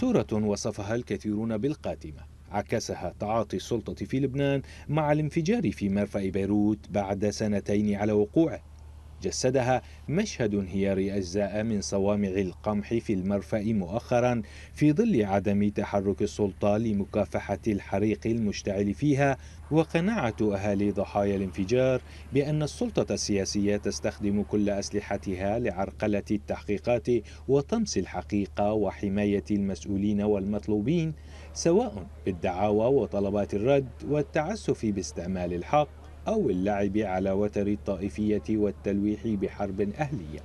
صورة وصفها الكثيرون بالقاتمة عكسها تعاطي السلطة في لبنان مع الانفجار في مرفأ بيروت بعد سنتين على وقوعه جسدها مشهد انهيار أجزاء من صوامع القمح في المرفأ مؤخرا في ظل عدم تحرك السلطة لمكافحة الحريق المشتعل فيها وقناعة أهالي ضحايا الانفجار بأن السلطة السياسية تستخدم كل أسلحتها لعرقلة التحقيقات وطمس الحقيقة وحماية المسؤولين والمطلوبين سواء بالدعاوى وطلبات الرد والتعسف باستعمال الحق أو اللعب على وتر الطائفية والتلويح بحرب أهلية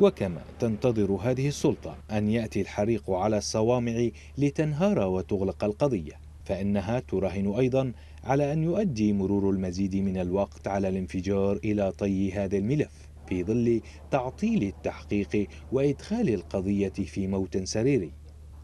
وكما تنتظر هذه السلطة أن يأتي الحريق على الصوامع لتنهار وتغلق القضية فإنها تراهن أيضا على أن يؤدي مرور المزيد من الوقت على الانفجار إلى طي هذا الملف في ظل تعطيل التحقيق وإدخال القضية في موت سريري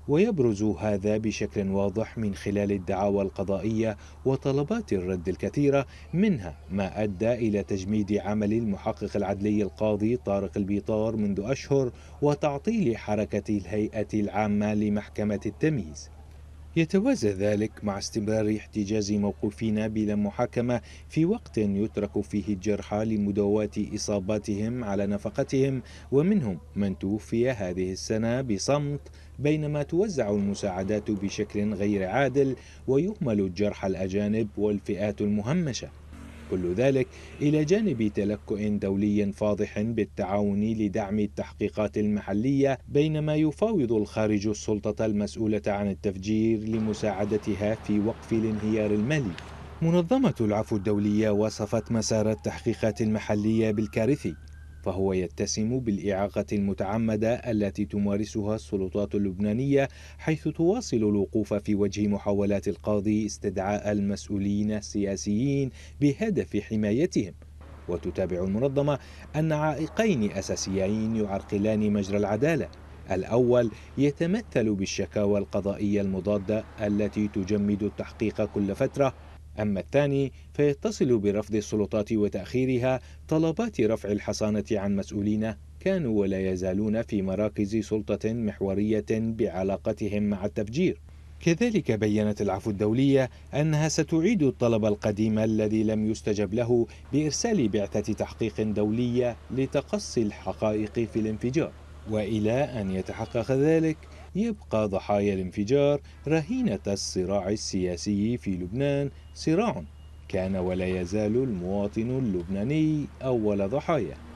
ويبرز هذا بشكل واضح من خلال الدعاوى القضائية وطلبات الرد الكثيرة منها ما أدى إلى تجميد عمل المحقق العدلي القاضي طارق البيطار منذ أشهر وتعطيل حركة الهيئة العامة لمحكمة التمييز يتوازى ذلك مع استمرار احتجاز موقوفين بلا محاكمة في وقت يترك فيه الجرحى لمداواة إصاباتهم على نفقتهم ومنهم من توفي هذه السنة بصمت بينما توزع المساعدات بشكل غير عادل ويهمل الجرحى الأجانب والفئات المهمشة كل ذلك إلى جانب تلكؤ دولي فاضح بالتعاون لدعم التحقيقات المحلية بينما يفاوض الخارج السلطة المسؤولة عن التفجير لمساعدتها في وقف الانهيار المالي منظمة العفو الدولية وصفت مسار التحقيقات المحلية بالكارثي فهو يتسم بالإعاقة المتعمدة التي تمارسها السلطات اللبنانية حيث تواصل الوقوف في وجه محاولات القاضي استدعاء المسؤولين السياسيين بهدف حمايتهم وتتابع المنظمة أن عائقين أساسيين يعرقلان مجرى العدالة الأول يتمثل بالشكاوى القضائية المضادة التي تجمد التحقيق كل فترة أما الثاني فيتصل برفض السلطات وتأخيرها طلبات رفع الحصانة عن مسؤولين كانوا ولا يزالون في مراكز سلطة محورية بعلاقتهم مع التفجير كذلك بينت العفو الدولية أنها ستعيد الطلب القديم الذي لم يستجب له بإرسال بعثة تحقيق دولية لتقصي الحقائق في الانفجار وإلى أن يتحقق ذلك يبقى ضحايا الانفجار رهينة الصراع السياسي في لبنان صراع كان ولا يزال المواطن اللبناني أول ضحاياه